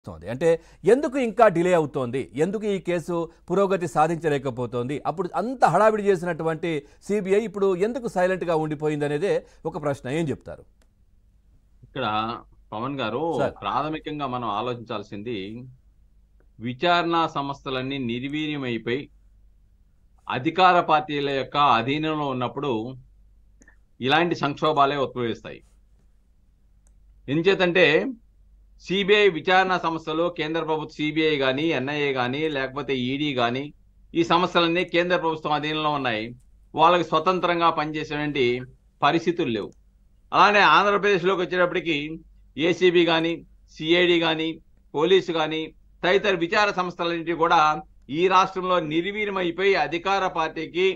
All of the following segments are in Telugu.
అవుతోంది అంటే ఎందుకు ఇంకా డిలే అవుతోంది ఎందుకు ఈ కేసు పురోగతి సాధించలేకపోతోంది అప్పుడు అంత హడావిడి చేసినటువంటి సిబిఐ ఇప్పుడు ఎందుకు సైలెంట్గా ఉండిపోయింది అనేది ఒక ప్రశ్న ఏం చెప్తారు ఇక్కడ పవన్ గారు ప్రాథమికంగా మనం ఆలోచించాల్సింది విచారణ సంస్థలన్నీ నిర్వీర్యమైపోయి అధికార పార్టీల యొక్క అధీనంలో ఉన్నప్పుడు ఇలాంటి సంక్షోభాలే ఉద్భవిస్తాయి ఎంచేతంటే సిబిఐ విచారణ సంస్థలు కేంద్ర ప్రభుత్వ సిబిఐ కానీ ఎన్ఐఏ కానీ లేకపోతే ఈడీ కానీ ఈ సంస్థలన్నీ కేంద్ర ప్రభుత్వం అధీనంలో ఉన్నాయి వాళ్ళకి స్వతంత్రంగా పనిచేసేటువంటి పరిస్థితులు లేవు అలానే ఆంధ్రప్రదేశ్లోకి వచ్చేటప్పటికి ఏసీబీ కానీ సిఐడి కానీ పోలీసు కానీ తదితర విచార సంస్థలన్నింటి కూడా ఈ రాష్ట్రంలో నిర్వీర్యమైపోయి అధికార పార్టీకి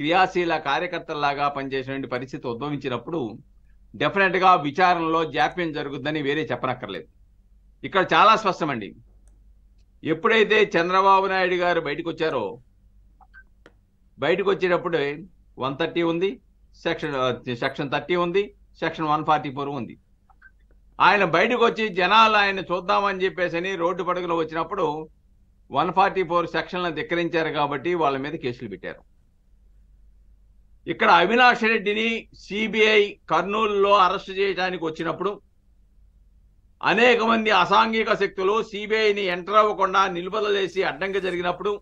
క్రియాశీల కార్యకర్తల్లాగా పనిచేసినటువంటి పరిస్థితి ఉద్భవించినప్పుడు డెఫినెట్గా విచారణలో జాప్యం జరుగుతుందని వేరే చెప్పనక్కర్లేదు ఇక్కడ చాలా స్పష్టమండి ఎప్పుడైతే చంద్రబాబు నాయుడు గారు బయటకు వచ్చారో బయటకు వచ్చేటప్పుడు వన్ థర్టీ ఉంది సెక్షన్ సెక్షన్ థర్టీ ఉంది సెక్షన్ వన్ ఫార్టీ ఫోర్ ఉంది ఆయన బయటకు వచ్చి జనాలు ఆయన చూద్దామని చెప్పేసి రోడ్డు పడుగులో వచ్చినప్పుడు వన్ ఫార్టీ ఫోర్ సెక్షన్లను ధిక్కరించారు కాబట్టి వాళ్ళ మీద కేసులు పెట్టారు ఇక్కడ అవినాష్ రెడ్డిని సిబిఐ కర్నూలులో అరెస్ట్ చేయడానికి వచ్చినప్పుడు అనేక మంది అసాంఘిక శక్తులు సిబిఐని ఎంటర్ అవ్వకుండా నిలుబదలు చేసి అడ్డంగా జరిగినప్పుడు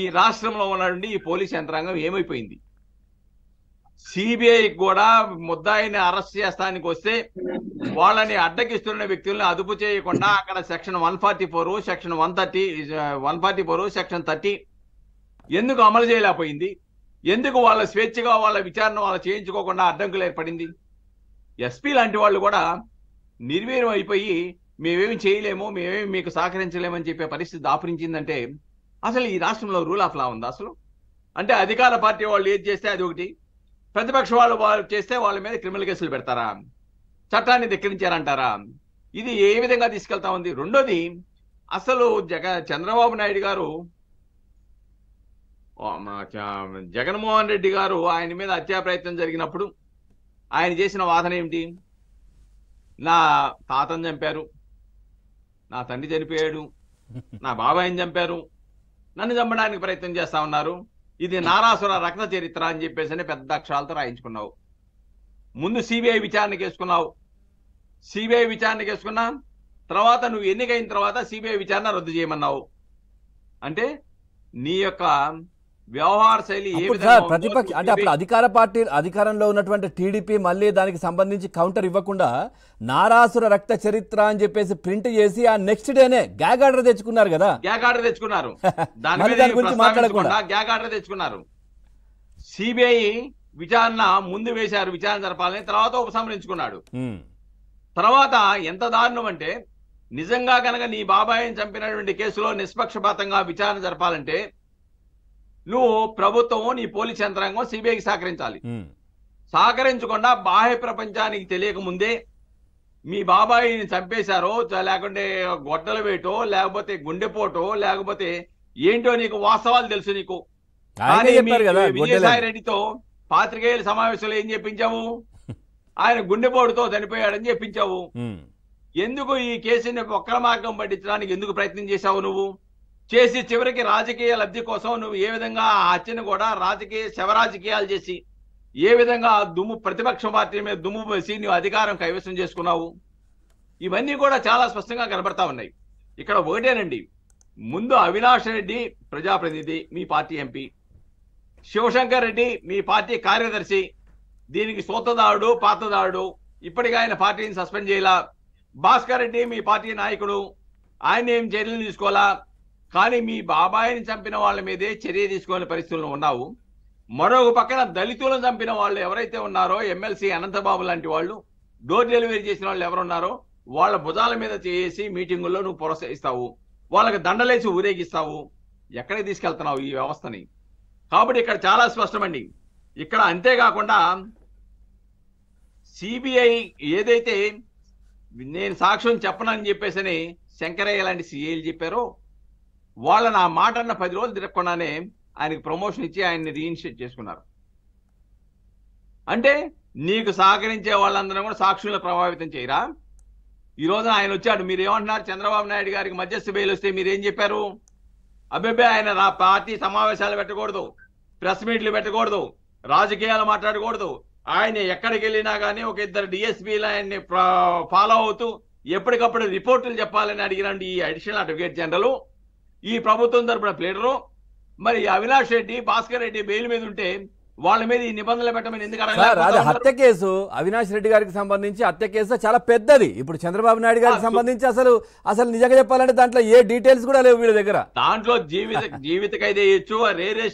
ఈ రాష్ట్రంలో ఉన్నటువంటి ఈ పోలీస్ యంత్రాంగం ఏమైపోయింది సిబిఐ కూడా ముద్దాయిని అరెస్ట్ చేస్తానికి వస్తే వాళ్ళని అడ్డకిస్తున్న వ్యక్తుల్ని అదుపు చేయకుండా అక్కడ section one forty four section one thirty one forty four section thirty ఎందుకు అమలు చేయలేకపోయింది ఎందుకు వాళ్ళ స్వేచ్ఛగా వాళ్ళ విచారణ వాళ్ళు చేయించుకోకుండా అడ్డంకులు ఏర్పడింది ఎస్పీ లాంటి వాళ్ళు కూడా నిర్వీర్యం అయిపోయి మేమేమి చేయలేము మేమేమి మీకు సహకరించలేమని చెప్పే పరిస్థితి దాపురించిందంటే అసలు ఈ రాష్ట్రంలో రూల్ ఆఫ్ లా ఉందా అసలు అంటే అధికార పార్టీ వాళ్ళు ఏది చేస్తే అది ఒకటి ప్రతిపక్ష వాళ్ళు వాళ్ళు చేస్తే వాళ్ళ మీద క్రిమినల్ కేసులు పెడతారా చట్టాన్ని ధిక్కరించారంటారా ఇది ఏ విధంగా తీసుకెళ్తా ఉంది రెండోది అసలు జగ చంద్రబాబు నాయుడు గారు జగన్మోహన్ రెడ్డి గారు ఆయన మీద హత్యా ప్రయత్నం జరిగినప్పుడు ఆయన చేసిన వాదన ఏమిటి నా తాతను చంపారు నా తండ్రి చనిపోయాడు నా బాబాయిని చంపారు నన్ను చంపడానికి ప్రయత్నం చేస్తా ఉన్నారు ఇది నారాసుర రక్త చరిత్ర అని చెప్పేసి పెద్ద అక్షరాలతో రాయించుకున్నావు ముందు సిబిఐ విచారణకి వేసుకున్నావు సిబిఐ విచారణకి వేసుకున్నా తర్వాత నువ్వు ఎన్నికైన తర్వాత సిబిఐ విచారణ రద్దు చేయమన్నావు అంటే నీ యొక్క వ్యవహార శైలి ప్రతిపక్ష అంటే అప్పుడు అధికార పార్టీ అధికారంలో ఉన్నటువంటి టీడీపీ మళ్ళీ దానికి సంబంధించి కౌంటర్ ఇవ్వకుండా నారాసుర రక్త చరిత్ర అని చెప్పేసి ప్రింట్ చేసి ఆ నెక్స్ట్ డేనే గ్యాగ్ ఆర్డర్ తెచ్చుకున్నారు కదా గ్యాగ్ ఆర్డర్ తెచ్చుకున్నారు దాని గురించి మాట్లాడకుండా గ్యాగ్ ఆర్డర్ తెచ్చుకున్నారు సిబిఐ విచారణ ముందు వేశారు విచారణ జరపాలని తర్వాత ఉపసంహరించుకున్నాడు తర్వాత ఎంత దారుణం అంటే నిజంగా కనుక నీ బాబాయిని చంపినటువంటి కేసులో నిష్పక్షపాతంగా విచారణ జరపాలంటే నువ్వు ప్రభుత్వం నీ పోలీస్ యంత్రాంగం సిబిఐకి సహకరించాలి సహకరించకుండా బాహ్య ప్రపంచానికి తెలియకముందే మీ బాబాయిని చంపేశారో లేకుంటే గొడ్డలు వేయటో లేకపోతే గుండెపోటో లేకపోతే ఏంటో నీకు వాస్తవాలు తెలుసు నీకు విజయసాయి రెడ్డితో పాత్రికేయుల సమావేశంలో ఏం చెప్పించావు ఆయన గుండెపోటుతో చనిపోయాడని చెప్పించావు ఎందుకు ఈ కేసుని ఒక్కల మార్గం పట్టించడానికి ఎందుకు ప్రయత్నం చేశావు నువ్వు చేసి చివరికి రాజకీయ లబ్ధి కోసం నువ్వు ఏ విధంగా ఆ హత్యను కూడా రాజకీయ శవరాజకీయాలు చేసి ఏ విధంగా దుమ్ము ప్రతిపక్ష పార్టీ మీద దుమ్ము వేసి నువ్వు అధికారం కైవసం చేసుకున్నావు ఇవన్నీ కూడా చాలా స్పష్టంగా కనబడతా ఉన్నాయి ఇక్కడ ఒకటేనండి ముందు అవినాష్ రెడ్డి ప్రజాప్రతినిధి మీ పార్టీ ఎంపీ శివశంకర్ రెడ్డి మీ పార్టీ కార్యదర్శి దీనికి సోతదారుడు పాతదారుడు ఇప్పటికీ ఆయన పార్టీని సస్పెండ్ చేయాల భాస్కర్ రెడ్డి మీ పార్టీ నాయకుడు ఆయన ఏం చర్యలు తీసుకోవాలా కానీ మీ బాబాయిని చంపిన వాళ్ళ మీదే చర్య తీసుకోని పరిస్థితుల్లో ఉన్నావు మరొక పక్కన దళితులను చంపిన వాళ్ళు ఎవరైతే ఉన్నారో ఎమ్మెల్సీ అనంతబాబు లాంటి వాళ్ళు డోర్ డెలివరీ చేసిన వాళ్ళు ఎవరున్నారో వాళ్ళ భుజాల మీద చేసి మీటింగుల్లో నువ్వు ప్రోత్సహిస్తావు వాళ్ళకి దండలేసి ఊరేగిస్తావు ఎక్కడికి తీసుకెళ్తున్నావు ఈ వ్యవస్థని కాబట్టి ఇక్కడ చాలా స్పష్టమండి ఇక్కడ అంతేకాకుండా సిబిఐ ఏదైతే నేను సాక్ష్యం చెప్పనని చెప్పేసి శంకరయ్య లాంటి సిఐలు చెప్పారో వాళ్ళని ఆ మాట అన్న పది రోజులు తిరగకుండానే ఆయనకు ప్రమోషన్ ఇచ్చి ఆయన్ని రీఇనిషియేట్ చేసుకున్నారు అంటే నీకు సహకరించే వాళ్ళందరూ కూడా సాక్షులను ప్రభావితం చేయరా ఈ రోజు ఆయన వచ్చాడు మీరు ఏమంటున్నారు చంద్రబాబు నాయుడు గారికి మధ్యస్థ బెయిల్ వస్తే మీరేం చెప్పారు అబ్బాయి ఆయన నా పార్టీ సమావేశాలు పెట్టకూడదు ప్రెస్ మీట్లు పెట్టకూడదు రాజకీయాలు మాట్లాడకూడదు ఆయన ఎక్కడికి వెళ్ళినా కానీ ఒక ఇద్దరు డిఎస్పీలు ఆయన్ని ఫాలో అవుతూ ఎప్పటికప్పుడు రిపోర్టులు చెప్పాలని అడిగినండి ఈ అడిషనల్ అడ్వకేట్ జనరల్ ఈ ప్రభుత్వం తరపున ప్లేడరు మరి అవినాష్ రెడ్డి భాస్కర్ రెడ్డి బెయిల్ మీద ఉంటే వాళ్ళ మీద ఈ నిబంధనలు పెట్టమని ఎందుకు హత్య కేసు అవినాష్ రెడ్డి గారికి సంబంధించి హత్య కేసు చాలా పెద్దది ఇప్పుడు చంద్రబాబు నాయుడు గారికి సంబంధించి అసలు అసలు నిజంగా చెప్పాలంటే దాంట్లో ఏ డీటెయిల్స్ కూడా లేవు వీళ్ళ దగ్గర దాంట్లో జీవిత జీవిత ఇచ్చు రేరే